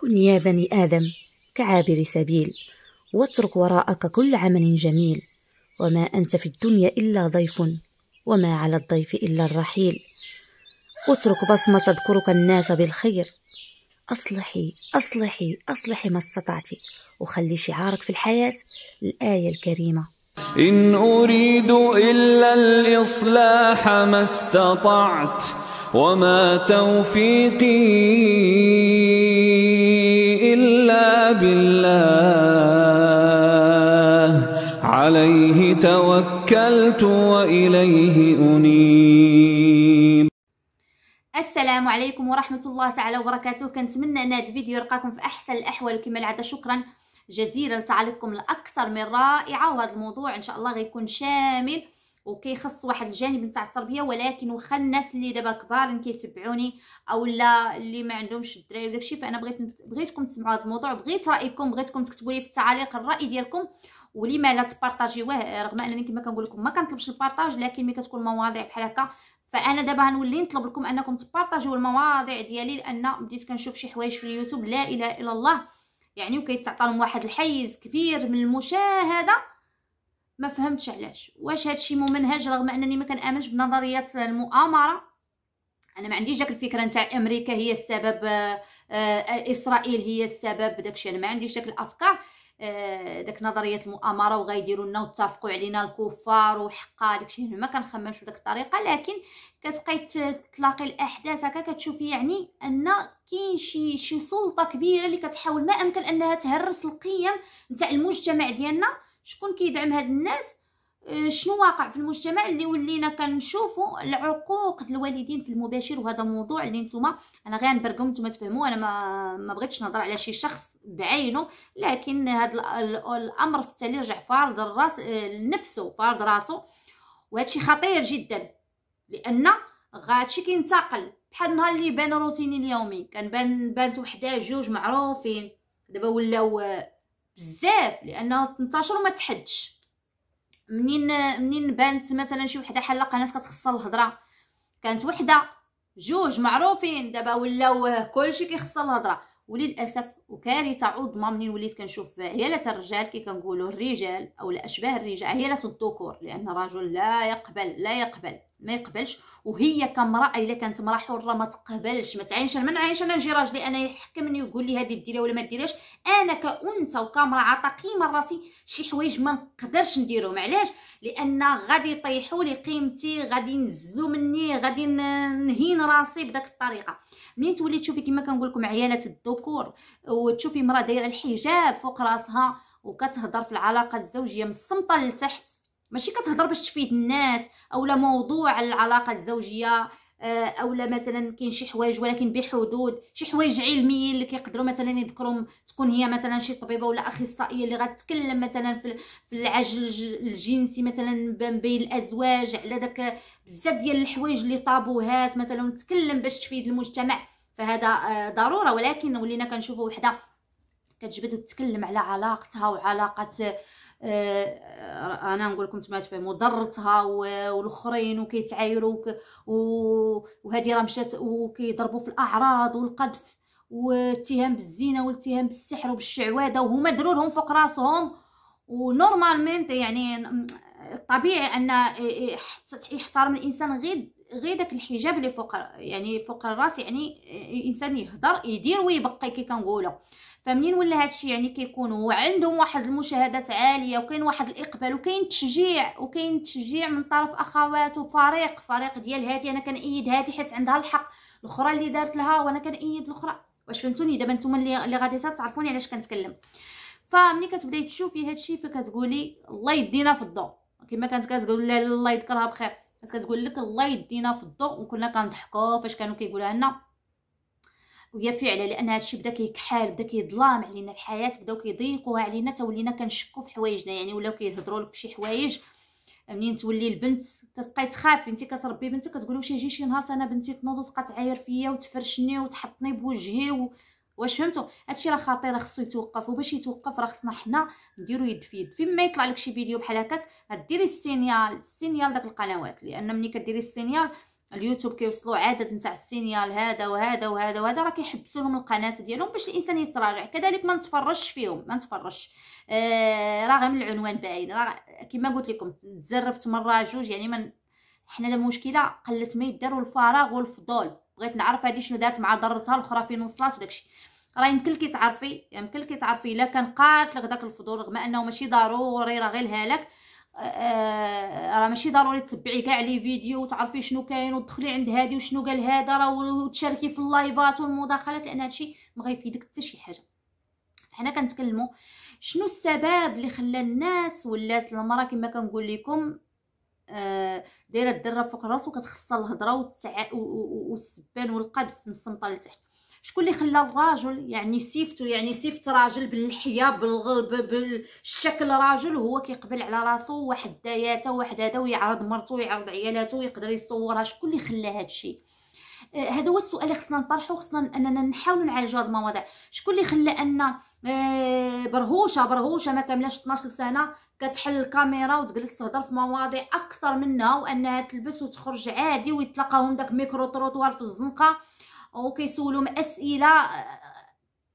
كن يا بني آدم كعابر سبيل واترك وراءك كل عمل جميل وما أنت في الدنيا إلا ضيف وما على الضيف إلا الرحيل اترك بصمة تذكرك الناس بالخير أصلحي أصلحي أصلحي ما استطعت وخلي شعارك في الحياة الآية الكريمة إن أريد إلا الإصلاح ما استطعت وما توفيقي بالله عليه توكلت وإليه أنيب السلام عليكم ورحمة الله تعالى وبركاته كنتمنى أن هذا الفيديو يلقاكم في أحسن الأحوال كما العادة شكرا جزيلا لتعليقكم الأكثر من رائعة وهذا الموضوع إن شاء الله غيكون شامل وكيخص واحد الجانب نتاع التربيه ولكن واخا الناس اللي دابا كبار كيتبعوني او لا اللي ما عندهمش الدراري وداكشي فانا بغيت بغيتكم تسمعوا هذا الموضوع بغيت رايكم بغيتكم تكتبوا لي في التعاليق الراي ديالكم ولما لا تبارطاجيوه رغم انني كما كنقول لكم ما كنطلبش البارطاج لكن ملي كتكون مواضيع بحال هكا فانا دابا غنولي نطلب لكم انكم تبارطاجيو المواضيع ديالي لان بديت كنشوف شي حوايج في اليوتيوب لا اله الا الله يعني وكيتعطى لهم واحد الحيز كبير من المشاهده ما فهمتش علاش واش هادشي ممنهج رغم انني ما كنامنش بنظريات المؤامره انا ما عنديش داك الفكره نتاع امريكا هي السبب آه، اسرائيل هي السبب داكشي انا ما عنديش داك الافكار آه، داك نظريه المؤامره وغايديروا لنا واتفقوا علينا الكفار وحقا داكشي ما كنخممش بداك الطريقه لكن كتبقاي تلاقي الاحداث هكا كتشوفي يعني ان كاين شي شي سلطه كبيره اللي كتحاول ما امكن انها تهرس القيم نتاع المجتمع ديالنا شكون كيدعم هاد الناس آه، شنو واقع في المجتمع اللي ولينا كنشوفوا العقوق الوالدين في المباشر وهذا موضوع اللي نتوما انا غير نبرقم نتوما تفهموا انا ما ما بغيتش نهضر على شي شخص بعينه لكن هذا الامر في التالي رجع فارض الراس آه، لنفسه فارض راسه وهادشي خطير جدا لان غادشي كينتقل بحال النهار اللي بان روتيني اليومي كان بان بانت وحده جوج معروفين دابا ولاو بزاف لانه تنتشر وما تحدش منين منين بانت مثلا شي وحده حاله قناه كتخصها الهضره كانت وحده جوج معروفين دابا ولاو كلشي كيخصها الهضره وللاسف وكارثه عظمى منين وليت كنشوف عيالات الرجال كي كنقولوا الرجال او الاشباه الرجال عيالات الذكور لان الرجل لا يقبل لا يقبل ما يقبلش وهي كامراه الا كانت مراه حره ما تقبلش ما تعينش من نعينش انا نجي راجلي انا يحكمني ويقول لي هذه ديريها ولا ما ديريهاش انا كانثى وكامراه عطى قيمه لراسي شي حوايج ما نقدرش نديرهم علاش لان غادي يطيحوا لي قيمتي غادي ينزلوا مني غادي نهين راسي بداك الطريقه منين تولي تشوفي كما كنقول لكم عيالات الذكور وتشوفي مراه دايره الحجاب فوق راسها وكتهضر في العلاقه الزوجيه من الصمطه لتحت ماشي كتهضر باش تفيد الناس اولا موضوع العلاقه الزوجيه آه، اولا مثلا كاين شي حوايج ولكن بحدود شي حوايج علميه اللي كيقدروا مثلا يذكروا تكون هي مثلا شي طبيبه ولا اخصائيه اللي غتكلم مثلا في العجل الجنسي مثلا بين الازواج على داك بزاف ديال الحوايج اللي طابوهات مثلا تكلم باش تفيد المجتمع فهذا آه، ضروره ولكن ولينا كنشوفوا وحده كتجبد تتكلم على علاقتها وعلاقه آه،, آه انا نقول لكم تما تفهموا ضرتها والاخرين وكيتعايروا وهذه راه مشات وكيضربوا في الاعراض والقذف واتهام بالزينه والاتهام بالسحر وبالشعوذه وهما درولهم لهم فوق راسهم ونورمالمون يعني طبيعي ان يحترم الانسان غير غير داك الحجاب اللي فوق يعني فوق الراس يعني انسان يهضر يدير ويبقى كي كنقولوا فمنين ولا هادشي يعني كيكونوا عندهم واحد المشاهدات عاليه وكاين واحد الاقبال وكاين تشجيع وكاين تشجيع من طرف اخوات وفريق فريق ديال هادي انا كنأيد هادي حيت عندها الحق الاخرى اللي دارت لها وانا كنأيد الاخرى واش فهمتوني دابا نتوما اللي, اللي غادي تعرفوني علاش كنتكلم فملي كتبداي تشوفي هادشي فكتقولي الله يدينا في الضو كما كانت كتقول لا الله يذكرها بخير كانت كتقول لك الله يدينا في الضو وكنا كنضحكوا فاش كانوا كيقولوا لنا ويا فعلا لان هادشي بدا كيكحال بدا كيظلام علينا الحياه بداو كيضيقوها علينا ولينا كنشكو في حوايجنا يعني ولاو كيهضروا لك في شي حوايج منين تولي البنت كتبقاي تخافي انت كتربي بنتك كتقول واش يجي شي نهار انا بنتي تنوض وتبقى تعاير فيا وتفرشني وتحطني بوجهي و... واش فهمتوا هادشي راه خطير راه خصو يتوقف وباش يتوقف راه خصنا حنا نديرو يد في يد فين ما يطلع لك شي فيديو بحال هكاك ديري السينيال السينيال داك القنوات لان ملي كديري السينيال اليوتيوب كيوصلوا عدد نتاع السينيال هذا وهذا وهذا وهذا راه كيحبسوا لهم القناه ديالهم باش الانسان يتراجع كذلك ما نتفرجش فيهم ما نتفرجش رغم آه، راه غير من العنوان باين راه كما قلت لكم تزرفت مره جوج يعني من حنا مشكله قلت ما يدار والفراغ والفضول بغيت نعرف هذه شنو دارت مع ضرتها الاخرى فين وصلت وداكشي راه يمكن كي تعرفي يمكن كي تعرفي الا كان قاتلك داك الفضول رغم انه ماشي ضروري راه غير الهلاك آه، آه، راه ماشي ضروري تتبعي كاع لي فيديو وتعرفي شنو كاين وتدخلي عند هادي وشنو قال هذا راه وتشاركي في اللايفات والمداخلات لان هادشي ما غيفيدك حتى شي حاجه فحنا كنتكلموا شنو السبب اللي خلى الناس ولات المراه كما كنقول لكم آه دايره الدره فوق الراس وكتخصها الهضره والسبان والقدس من السمطه لتحت شكون اللي خلى الراجل يعني سيفتو يعني سيفت راجل باللحيه بالشكل راجل هو كيقبل على راسو واحد داياته واحد هذا ويعرض مرته ويعرض عيالاته ويقدر يصورها شكون اللي خلى هذا الشيء آه، هذا هو السؤال اللي خصنا نطرحه خصنا اننا نحاولوا نعالجوا هذه المواضيع شكون اللي خلى ان آه، برهوشه برهوشه ما كاملاش 12 سنه كتحل الكاميرا وتجلس تهضر في مواضيع اكثر منها وانها تلبس وتخرج عادي ويتلاقاهم داك ميكرو تروطوار في الزنقه وكيسولهم اسئله آه،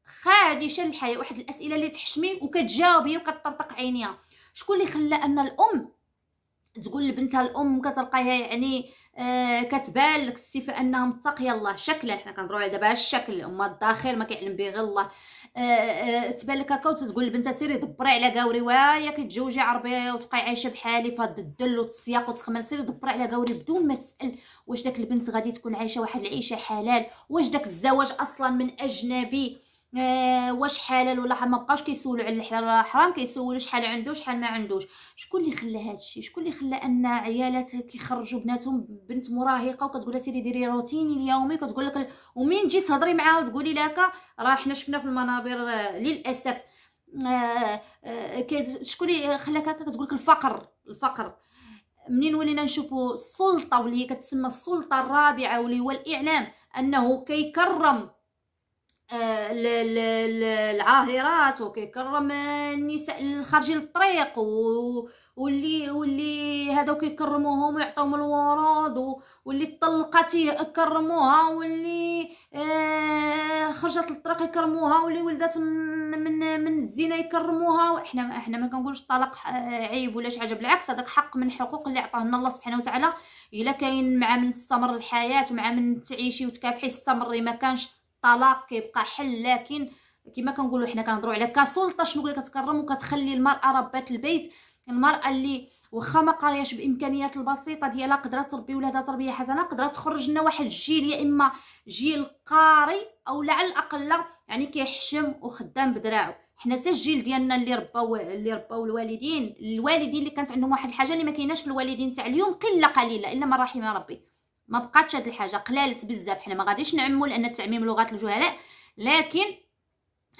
خادشه للحياه واحد الاسئله اللي تحشمي وكتجاوبي وكتطرطق عينيها شكون اللي خلى ان الام تقول لبنتها الام كتلقاها يعني آه كتبان لك السيفه انها متقيه الله شكلا حنا كنهضروا على دابا الشكل اما الداخل ما كيعلم به غير الله آه، آه، تبان لك هكا وتتقول لبنتها سيري دبري على قاوري وايا كتزوجي عربيه وتبقاي عايشه بحالي فهاد الدل والتسياق وتخمل سيري دبري على قاوري بدون ما تسال واش داك البنت غادي تكون عايشه واحد العيشه حلال واش داك الزواج اصلا من اجنبي آه، واش حلال ولا ما بقاوش كيسولوا على الحرام كيسولوا شحال عنده شحال ما عندوش شكون اللي خلى هذا الشيء شكون اللي خلى ان عيالات كيخرجوا بناتهم بنت مراهقه وكتقول لها سيري ديري روتيني اليومي كتقول لك ومين تجي تهضري معاها وتقولي لك راه حنا شفنا في المنابر آه، للاسف آه، شكون اللي خلاك هكا كتقول لك الفقر الفقر منين ولينا نشوفوا السلطه واللي هي كتسمى السلطه الرابعه واللي هو الاعلام انه كيكرم آه، العاهرات وكيكرم النساء الخارجين للطريق واللي واللي هذا كيكرموهم ويعطيهم الورود واللي طلقات كرموها واللي آه، خرجت للطريق يكرموها واللي ولدت من من الزنا يكرموها وإحنا احنا ما كنقولش الطلاق آه، عيب ولا شي حاجه بالعكس هذاك حق من حقوق اللي لنا الله سبحانه وتعالى الا كاين مع من تستمر الحياه ومع من تعيشي وتكافحي استمري ما كانش الطلاق كيبقى حل لكن كما كنقولوا حنا كنهضروا على كسلطه شنو اللي كتكرم وكتخلي المراه ربات البيت المراه اللي واخا ما قارياش بامكانيات البسيطه ديالها قدرات تربي ولادها تربيه حسنه قدرات تخرج لنا واحد الجيل يا اما جيل قاري او على الاقل يعني كيحشم وخدام بدراعو حنا حتى الجيل ديالنا اللي رباو اللي رباو الوالدين الوالدين اللي كانت عندهم واحد الحاجه اللي ما كايناش في الوالدين تاع اليوم قله قليله الا من رحم ربي ما بقاتش هاد الحاجه قلالت بزاف حنا ما غاديش نعمو لان تعميم لغات الجهلاء لكن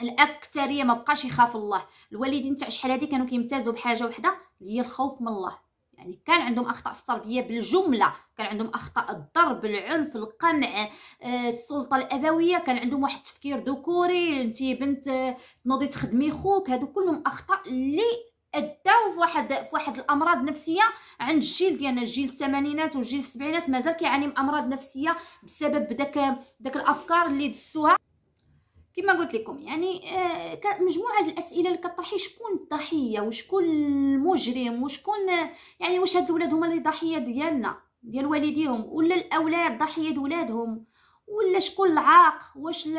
الاكثريه ما بقاش يخاف الله الوالدين تاع شحال هادي كانوا كيمتازوا بحاجه وحده هي الخوف من الله يعني كان عندهم اخطاء في التربيه بالجمله كان عندهم اخطاء الضرب العنف القمع آه، السلطه الابويه كان عندهم واحد التفكير ذكوري انت بنت تنوضي تخدمي خوك هادو كلهم اخطاء اللي اداو في واحد في واحد الامراض نفسيه عند الجيل ديالنا جيل الثمانينات وجيل السبعينات مازال كيعاني من امراض نفسيه بسبب داك داك الافكار اللي دسوها كما قلت لكم يعني آه، مجموعه الاسئله اللي كطرحي شكون الضحيه وشكون المجرم وشكون يعني واش هاد الولاد هما اللي ضحيه ديالنا ديال والديهم ولا الاولاد ضحيه ولادهم ولا شكون العاق واش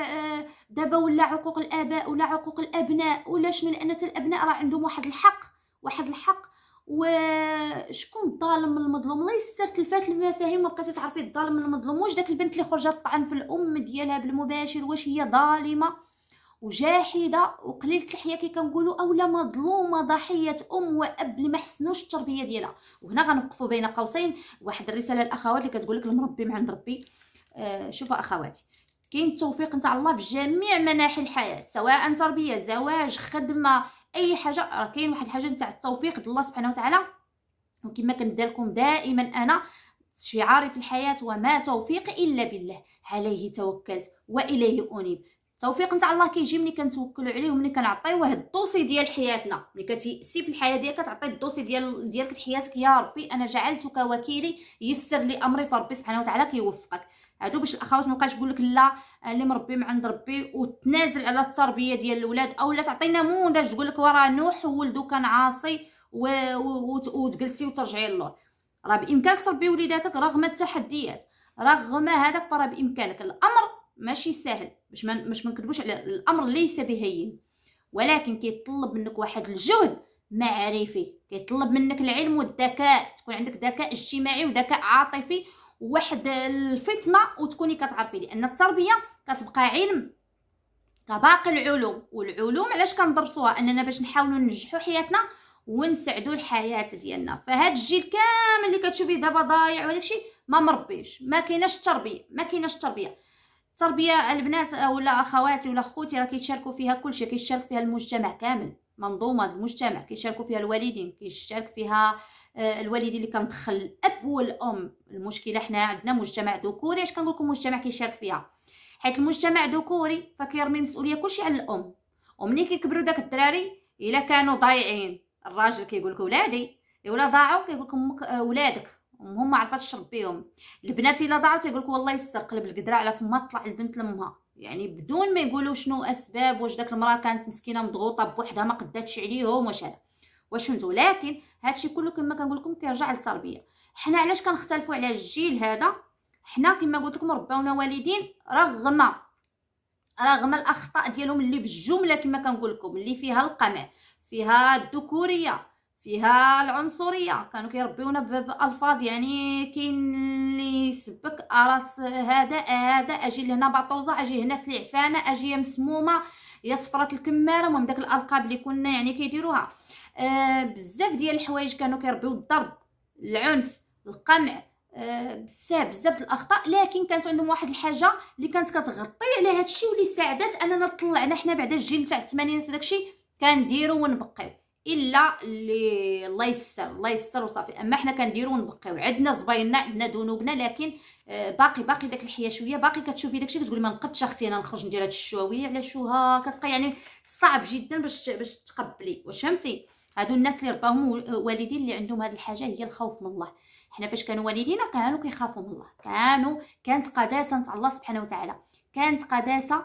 دابا ولا عقوق الاباء ولا عقوق الابناء ولا شنو لان الابناء راه عندهم واحد الحق واحد الحق وشكون الظالم المظلوم الله يستر تلفات المفاهيم وبقيتي تعرفي الظالم المظلوم واش داك البنت اللي خرجت طعن في الام ديالها بالمباشر واش هي ظالمه وجاحده وقليله الحياه كي كنقولوا اولا مظلومه ضحيه ام واب اللي ما حسنوش التربيه ديالها وهنا غنوقفوا بين قوسين واحد الرساله للاخوات اللي كتقول لك المربي من عند ربي آه شوفوا اخواتي كاين التوفيق نتاع الله في جميع مناحي الحياه سواء تربيه زواج خدمه اي حاجه راه كاين واحد الحاجه نتاع التوفيق ديال الله سبحانه وتعالى وكما كندير لكم دائما انا شعاري في الحياه وما توفيقي الا بالله عليه توكلت واليه انيب التوفيق نتاع الله كيجي ملي كنتوكلوا عليه وملي كنعطيوه الدوسي ديال حياتنا ملي كتيسي في الحياه ديالك كتعطي الدوسي ديال ديالك حياتك يا ربي انا جعلتك وكيلي يسر لي امري فربي سبحانه وتعالى كيوفقك كي هادو باش الاخوات ما بقاش لك لا اللي مربي من عند ربي وتنازل على التربيه ديال الاولاد اولا تعطي نموذج تقول لك وراه نوح ولدو كان عاصي وتجلسي وترجعي للور راه بامكانك تربي وليداتك رغم التحديات رغم هذاك فراه بامكانك الامر ماشي سهل باش مش ما نكذبوش على الامر ليس بهين ولكن كيطلب منك واحد الجهد معرفي كيطلب منك العلم والذكاء تكون عندك ذكاء اجتماعي وذكاء عاطفي واحد الفطنه وتكوني كتعرفي لان التربيه كتبقى علم كباقي العلوم والعلوم علاش كندرسوها اننا باش نحاولوا ننجحوا حياتنا ونسعدوا الحياه ديالنا فهاد الجيل كامل اللي كتشوفيه دابا ضايع وداكشي ما مربيش ما كايناش التربيه ما كايناش التربيه التربيه البنات ولا اخواتي ولا خوتي راه كيتشاركوا فيها كلشي كيشارك فيها المجتمع كامل منظومه المجتمع كيشاركوا فيها الوالدين كيشارك فيها آه، الوالدين اللي كندخل الاب والام المشكله حنا عندنا مجتمع ذكوري علاش كنقول لكم مجتمع كيشارك فيها حيت المجتمع ذكوري فكيرمي المسؤوليه كلشي على الام ومني كيكبروا داك الدراري الا كانوا ضايعين الراجل كيقول لك ولادي الا ضاعوا كيقول لكم آه، ولادك امهم ما عرفاتش تربيهم البنات الا ضاعوا تيقول لك والله يسرق قلب القدره على فما طلع البنت لامها يعني بدون ما يقولوا شنو اسباب واش داك المراه كانت مسكينه مضغوطه بوحدها ما قداتش عليهم واش هذا واش فهمتوا لكن هادشي كله كما كنقول لكم كيرجع للتربيه حنا علاش كنختلفوا على الجيل هذا حنا كما قلت لكم ربونا والدين رغم رغم الاخطاء ديالهم اللي بالجمله كما كنقول لكم اللي فيها القمع فيها الذكوريه فيها العنصريه كانوا كيربيونا بالفاظ يعني كاين اللي يسبك راس هذا هذا اجي لهنا بطوزه اجي هنا سلعفانه اجي مسمومه يا صفره الكماره المهم داك الالقاب اللي كنا يعني كيديروها آه، بزاف ديال الحوايج كانوا كيربيو الضرب العنف القمع آه، بزاف بزاف الاخطاء لكن كانت عندهم واحد الحاجه اللي كانت كتغطي على هذا الشيء واللي ساعدت اننا طلعنا حنا بعد الجيل تاع الثمانينات وداك الشيء كنديروا ونبقيو الا اللي الله يسر الله يسر وصافي اما حنا كنديرو ونبقيو عندنا زبايننا عندنا ذنوبنا لكن آه، باقي باقي داك الحياه شويه باقي كتشوفي داكشي كتقولي ما نقدش اختي انا نخرج ندير هاد الشواويه على شوها كتبقى يعني صعب جدا باش باش تقبلي واش فهمتي هادو الناس اللي رباهم والدين اللي عندهم هاد الحاجه هي الخوف من الله حنا فاش كانوا والدينا كانوا كيخافوا من الله كانوا كانت قداسه نتاع الله سبحانه وتعالى كانت قداسه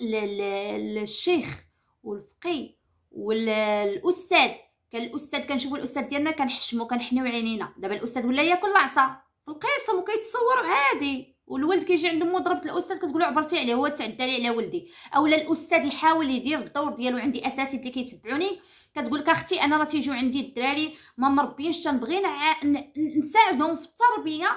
للشيخ والفقي والاستاذ كان الاستاذ كنشوفوا الاستاذ ديالنا كنحشمو كنحنيو عينينا دابا الاستاذ ولا ياكل العصا في القسم وكيتصور عادي والولد كيجي عنده ضربت الاستاذ كتقول عبرتي عليه هو تعدى لي على ولدي اولا الاستاذ يحاول يدير الدور ديالو عندي اساسي اللي كيتبعوني كي كتقول لك اختي انا راه تيجيو عندي الدراري ما مربينش تنبغي نع... نساعدهم في التربيه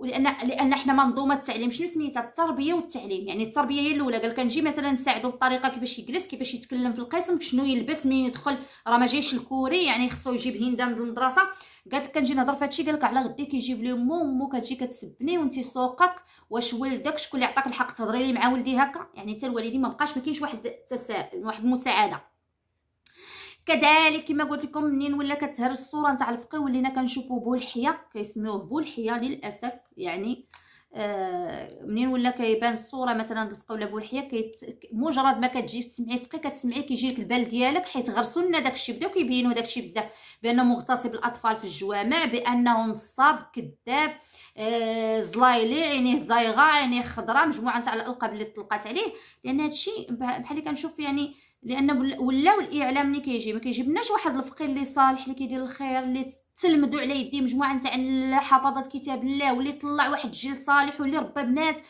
ولان لان حنا منظومه التعليم شنو سميتها التربيه والتعليم يعني التربيه هي الاولى قال كنجي مثلا نساعدو بالطريقه كيفاش يجلس كيفاش يتكلم في القسم شنو يلبس منين يدخل راه ما جايش الكوري يعني خصو يجيب هنده من المدرسه قالت كنجي نهضر في هادشي قالك على غدي كيجيب لي مو مو كتجي كتسبني وانت سوقك واش ولدك شكون اللي عطاك الحق تهضري لي مع ولدي هكا يعني حتى الوالدين ما بقاش ما كاينش واحد التساؤل واحد المساعده كذلك كما قلت لكم منين ولا كتهرس الصوره نتاع الفقي ولينا كنشوفوا بولحيه كيسميوه بولحيه للاسف يعني آه منين ولا كيبان الصوره مثلا الفقي ولا بولحيه كيت مجرد ما كتجي تسمعي فقي كتسمعي كيجي لك البال ديالك حيت غرسوا لنا داكشي بداو كيبينوا داكشي بزاف بانه مغتصب الاطفال في الجوامع بانه نصاب كذاب آه زلايلي عينيه زايغه عينيه خضراء مجموعه نتاع الالقاب اللي طلقات عليه لان هادشي بحال اللي كنشوف يعني لان ولاو الاعلام اللي كيجي ما كيجيبناش واحد الفقير اللي صالح اللي كيدير الخير اللي تلمدوا على يديه مجموعه نتاع حفاظات كتاب الله واللي طلع واحد جيل صالح واللي ربى بنات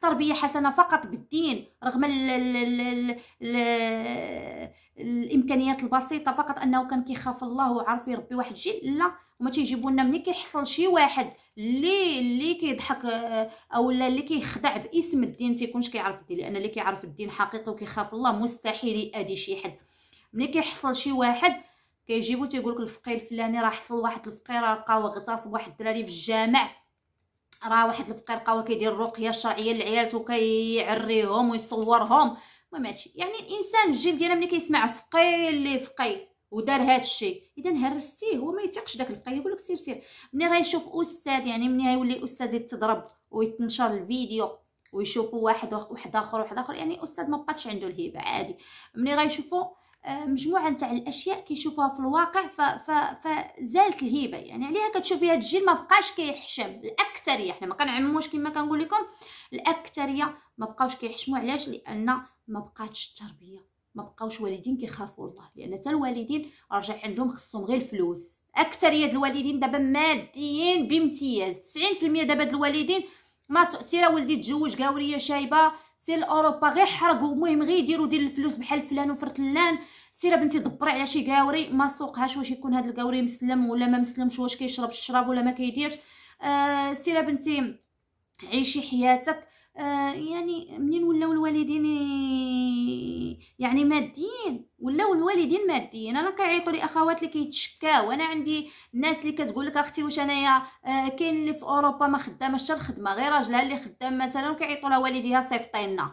تربيه حسنه فقط بالدين رغم ال الـ ال الـ الـ الامكانيات البسيطه فقط انه كان كيخاف الله وعارف يربي واحد جيل لا وما تيجيبوا لنا ملي كيحصل شي واحد اللي اللي كيضحك آه، او اللي كيخدع باسم الدين تيكونش كيعرف الدين لان اللي كيعرف الدين حقيقي وكيخاف الله مستحيل يادي شي حد ملي كيحصل شي واحد كيجيبو تيقول لك الفقيه الفلاني راه حصل واحد الفقيره لقاو اغتصب واحد الدراري في الجامع راه واحد الفقير قوا كيدير الرقيه الشرعيه لعيالته كيعريهم ويصورهم المهم هادشي يعني الانسان الجيل ديالنا ملي كيسمع فقي اللي فقي ودار هادشي اذا هرستيه هو ما يتيقش داك الفقي يقول لك سير سير ملي غيشوف استاذ يعني ملي غيولي الاستاذ يتضرب ويتنشر الفيديو ويشوفوا واحد واحد اخر واحد اخر يعني استاذ ما بقاتش عنده الهيبه عادي ملي غيشوفوا آه، مجموعه نتاع الاشياء كيشوفوها في الواقع فزالت الهيبه يعني عليها كتشوفي هاد الجيل ما بقاش كيحشم الاكثريه حنا ما كنعموش كما كنقول لكم الاكثريه ما بقاوش كيحشموا علاش لان ما بقاتش التربيه ما بقاوش والدين كيخافوا الله لان حتى الوالدين رجع عندهم خصهم غير الفلوس اكثريه الوالدين دابا ماديين بامتياز 90% دابا الوالدين ما سيره ولدي تزوج قاوريه شايبه سير لاوروبا غير حرقوا المهم غير يديروا ديال الفلوس بحال فلان وفرتلان سير بنتي دبري على شي قاوري ما سوقهاش واش يكون هذا القاوري مسلم ولا ما مسلمش واش كيشرب الشراب ولا ما كيديرش آه سير بنتي عيشي حياتك آه، يعني منين ولاو الوالدين يعني ماديين ولاو الوالدين ماديين انا كيعيطوا لي اخوات اللي كيتشكاو انا عندي ناس اللي كتقول لك اختي واش انايا آه، كاين اللي في اوروبا ما خدامش الخدمه غير راجلها اللي خدام مثلا وكيعيطوا لها والديها صيفطي لنا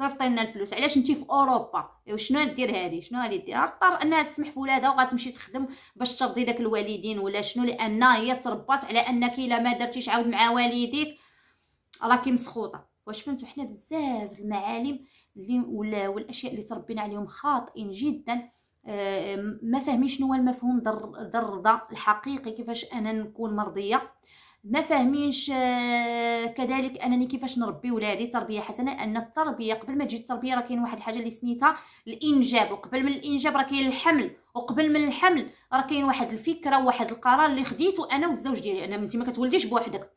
صيفطي لنا الفلوس علاش انت في اوروبا وشنو غدير هذه شنو غادي دير اضطر انها تسمح في ولادها وغتمشي تخدم باش ترضي داك الوالدين ولا شنو لان هي تربات على انك الا ما درتيش عاود مع والديك راكي مسخوطه واش فهمتوا حنا بزاف المعالم اللي ولا والاشياء اللي تربينا عليهم خاطئين جدا آه، ما فاهمين شنو هو المفهوم در الرضا الحقيقي كيفاش انا نكون مرضيه ما فاهمينش آه، كذلك انني كيفاش نربي ولادي تربيه حسنه ان التربيه قبل ما تجي التربيه راه كاين واحد الحاجه اللي سميتها الانجاب وقبل من الانجاب راه كاين الحمل وقبل من الحمل راه كاين واحد الفكره وواحد القرار اللي خديته انا والزوج ديالي انا انت ما كتولديش بوحدك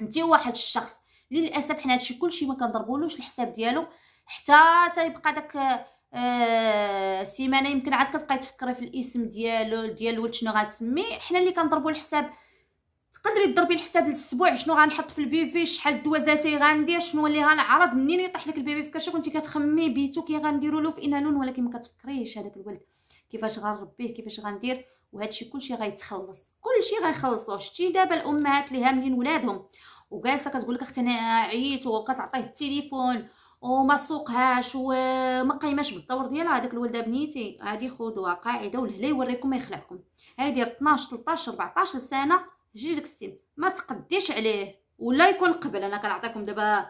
انت واحد الشخص للاسف حنا هادشي كلشي ما كنضربولوش الحساب ديالو حتى تيبقى داك آه سيمانه يمكن عاد كتبقاي تفكري في الاسم ديالو ديال الولد شنو غتسمي حنا اللي كنضربو الحساب تقدري تضربي الحساب للاسبوع شنو غنحط في البيفي شحال الدوازاتي غندير شنو اللي غنعرض منين يطيح لك البيبي في كرشك وانت كتخمي بيتو كي غنديرو له في انالون ولكن ما كتفكريش هذاك الولد كيفاش غنربيه كيفاش غندير وهادشي كلشي غيتخلص كلشي غيخلصوه شتي دابا الامهات اللي هاملين ولادهم وجالسه كتقول لك اختي انا عييت وكتعطيه التليفون وما سوقهاش وما قايماش بالدور ديالها هذاك الولده بنيتي هادي خذوها قاعده والهلا يوريكم ما يخلعكم هادي 12 13 14 سنه جي لك السن ما تقديش عليه ولا يكون قبل انا كنعطيكم دابا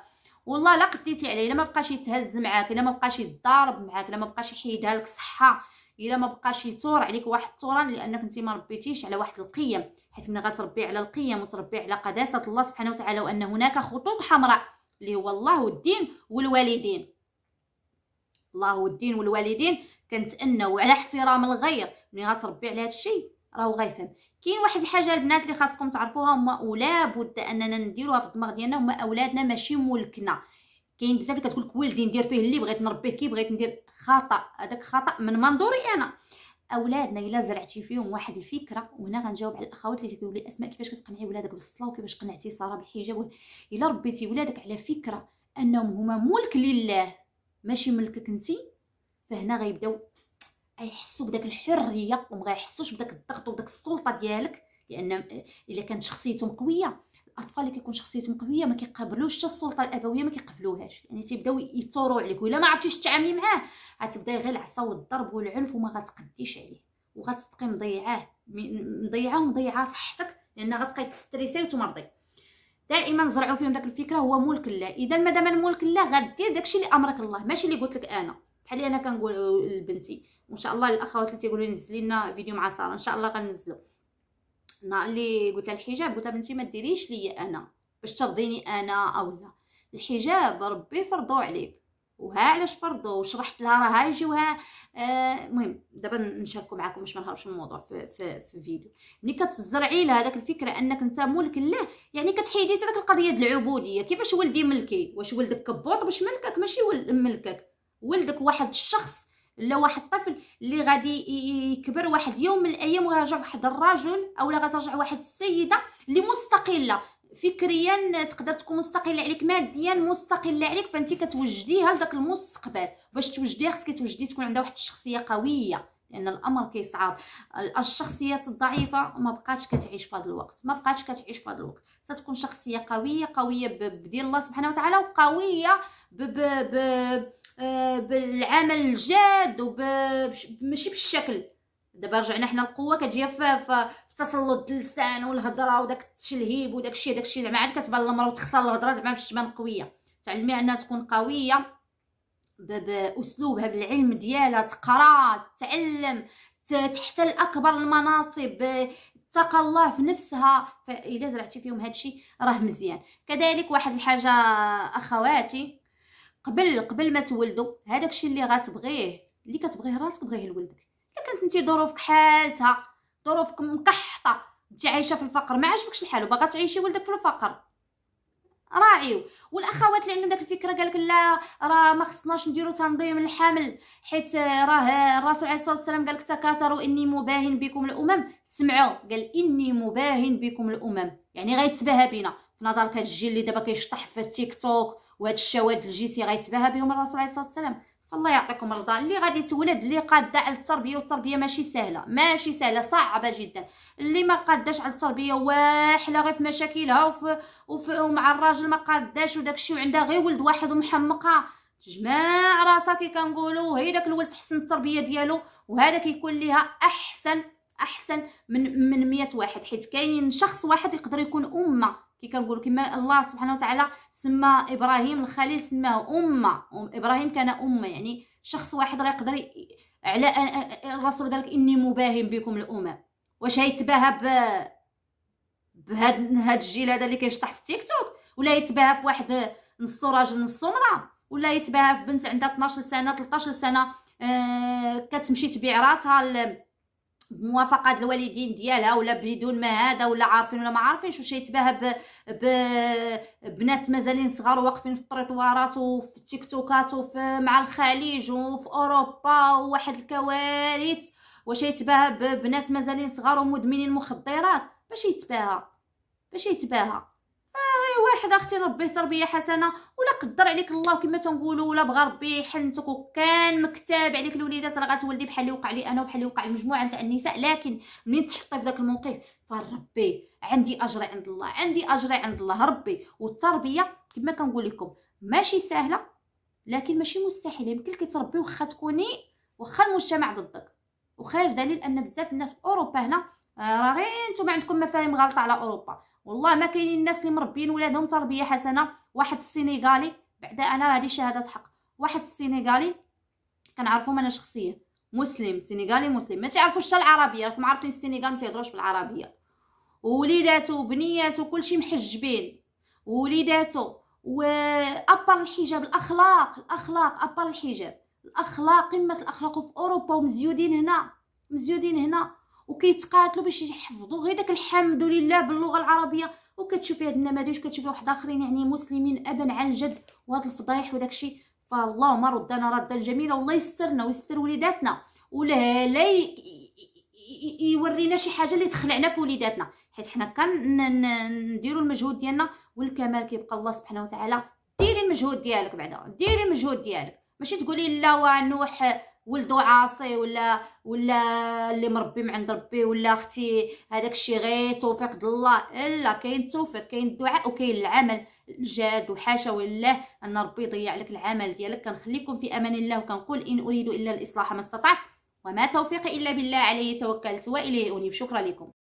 والله لا قديتي عليه الا ما بقاش يتهز معاك الا ما بقاش يتضارب معاك الا ما بقاش يحيدها لك صحه الا ما بقاش يثور عليك واحد الثوران لانك انت ما ربيتيش على واحد القيم حيت ملي غتربي على القيم وتربي على قداسه الله سبحانه وتعالى وان هناك خطوط حمراء اللي هو الله والدين والوالدين الله والدين والوالدين كنتأنوا على احترام الغير ملي غتربي على هذا الشيء راهو غيفهم كاين واحد الحاجه البنات اللي خاصكم تعرفوها هما اولاد بد اننا نديروها في الدماغ ديالنا هما اولادنا ماشي ملكنا كاين بزاف اللي كتقول لك ولدي ندير فيه اللي بغيت نربيه كي بغيت ندير خطا هذاك خطا من منظوري انا اولادنا الا زرعتي فيهم واحد الفكره وهنا غنجاوب على الاخوات اللي تيقولوا لي اسماء كيفاش كتقنعي ولادك بالصلاه وكيفاش قنعتي ساره بالحجاب الا ربيتي ولادك على فكره انهم هما ملك لله ماشي ملكك انت فهنا غيبداو يحسوا بداك الحريه وما غيحسوش بداك الضغط وداك السلطه ديالك لان الا كانت شخصيتهم قويه الاطفال اللي كيكون شخصيتهم قويه ما كيقبلوش حتى السلطه الابويه ما كيقبلوهاش يعني تيبداو يثوروا عليك ولا ما عرفتيش تتعاملي معاه غتبداي غير العصا والضرب والعنف وما غتقديش عليه وغتصدقي مضيعاه مضيعاه ومضيعه صحتك لان غتبقاي تستريسي وتمرضي دائما زرعوا فيهم داك الفكره هو ملك الله اذا دام ملك الله غدير داكشي اللي امرك الله ماشي اللي قلت لك انا بحال انا كنقول آه، لبنتي وان شاء الله الاخوات اللي تيقولوا نزلي لنا فيديو مع ساره ان شاء الله غنزلو اللي قلت لها الحجاب قلت لها بنتي ما ديريش ليا انا باش ترضيني انا او لا الحجاب ربي فرضو عليك وها علاش فرضو وشرحت لها راه يجيوها المهم آه دابا نشاركو معكم باش ما نهربش الموضوع في في في الفيديو ملي كتزرعي لها داك الفكره انك انت ملك لله يعني كتحيدي حتى داك القضيه د العبوديه كيفاش ولدي ملكي واش ولدك كبوط باش ملكك ماشي ولد ملكك ولدك واحد الشخص لا واحد الطفل اللي غادي يكبر واحد يوم من الايام ويرجع واحد الرجل اولا غترجع واحد السيده اللي مستقله فكريا تقدر تكون مستقله عليك ماديا مستقله عليك فانت كتوجديها لذاك المستقبل باش توجديها خصك توجدي تكون عندها واحد الشخصيه قويه لان الامر كيصعب الشخصيات الضعيفه ما بقاتش كتعيش في هذا الوقت ما بقاتش كتعيش في هذا الوقت ستكون شخصيه قويه قويه بدين الله سبحانه وتعالى وقويه ب ب ب آه، بالعمل الجاد وماشي بالشكل دابا رجعنا حنا القوه كتجي في تسلط اللسان والهضره وداك التشلهيب وداك الشيء داك الشيء زعما عاد كتبان المراه وتخسر الهضره زعما باش تبان قويه تعلمي انها تكون قويه باسلوبها بالعلم ديالها تقرا تعلم تحتل اكبر المناصب تقى الله في نفسها فاذا زرعتي فيهم هادشي راه مزيان كذلك واحد الحاجه اخواتي قبل قبل ما تولدوا هذاك الشيء اللي غتبغيه اللي كتبغيه راسك بغيه لولدك الا كانت انت ظروفك حالتها ظروفك مقحطه انت عايشه في الفقر ما عاجبكش الحال وباغا تعيشي ولدك في الفقر راعيو والاخوات اللي عندهم داك الفكره قالك لا راه ما خصناش نديرو تنظيم الحمل حيت راه الرسول عليه الصلاه والسلام قالك تكاثروا اني مباهن بكم الامم سمعوا قال اني مباهن بكم الامم يعني غيتباهى بينا في نظرك هاد الجيل اللي دابا كيشطح في التيك توك وهاد الشواد الجنسي غيتباهى بهم الرسول عليه الصلاه والسلام فالله يعطيكم الرضا اللي غادي تولد اللي قاده على التربيه والتربيه ماشي سهله ماشي سهله صعبه جدا اللي ما قاداش على التربيه واحله غير في مشاكلها وفي, وفي ومع الراجل ما قاداش وداك الشيء وعندها غير ولد واحد ومحمقه جماع راسها كي كنقولوا هي داك الولد تحسن التربيه ديالو وهذا كيكون ليها احسن احسن من من 100 واحد حيت كاين شخص واحد يقدر يكون امه كي كنقولوا كما الله سبحانه وتعالى سمى ابراهيم الخليل سماه امه ابراهيم كان امه يعني شخص واحد راه يقدر على الرسول قال اني مباهم بكم الامم واش هيتباها ب بهاد هاد الجيل هذا اللي كيشطح في تيك توك ولا يتباهى في واحد نصو راجل نصو مراه ولا يتباهى في بنت عندها 12 سنه 13 سنه آه كتمشي تبيع راسها موافقه الوالدين ديالها ولا بدون ما هذا ولا عارفين ولا ما عارفينش واش يتباها ب... ب... بنات مازالين صغار واقفين في الطريطوارات وفي التيك توكات وفي مع الخليج وفي اوروبا وواحد الكوارث واش يتباها ببنات مازالين صغار ومدمنين مخدرات باش يتباها باش يتباها آه، واحد اختي ربيه تربيه حسنه ولا قدر عليك الله كما تنقولوا ولا بغى ربي يحنتك وكان مكتاب عليك الوليدات راه غتولدي بحال اللي وقع لي انا وبحال اللي وقع لمجموعه تاع النساء لكن منين تحطي في ذاك الموقف فربي عندي اجري عند الله عندي اجري عند الله ربي والتربيه كما كنقول لكم ماشي سهله لكن ماشي مستحيل يمكن لك تربي واخا تكوني واخا المجتمع ضدك وخير دليل ان بزاف الناس في اوروبا هنا آه، راه غير نتوما عندكم مفاهيم غلطه على اوروبا والله ما كاينين الناس اللي مربيين ولادهم تربيه حسنه واحد السنغالي بعدا انا هذه شهاده حق واحد السنغالي كنعرفهم انا شخصيا مسلم سنغالي مسلم ما تعرفوش العربيه راكم عارفين السنغال ما تيهضروش بالعربيه ووليداتو وبنياتو كلشي محجبين ووليداتو وابر الحجاب الاخلاق الاخلاق ابر الحجاب الاخلاق قمه الاخلاق في اوروبا ومزيودين هنا مزيودين هنا وكيتقاتلوا باش يحفظوا غير داك الحمد لله باللغه العربيه وكتشوفي هاد النماذج وكتشوفي واحد اخرين يعني مسلمين ابا عن جد وهاد الفضايح وداكشي ما ردنا رد جميله والله يسرنا ويسر وليداتنا ولا لا يورينا شي حاجه اللي تخلعنا في وليداتنا حيت حنا كنديروا المجهود ديالنا والكمال كيبقى الله سبحانه وتعالى ديري المجهود ديالك بعدا ديري المجهود ديالك ماشي تقولي لا وانوح ولدو عاصي ولا ولا اللي مربي من عند ربي ولا اختي هذاك الشيء غير توفيق د الله الا كاين التوفيق كاين الدعاء وكاين العمل الجاد وحاشا والله ان ربي يضيع لك العمل ديالك كنخليكم في امان الله وكنقول ان اريد الا الاصلاح ما استطعت وما توفيقي الا بالله عليه توكلت واليه انيب شكرا لكم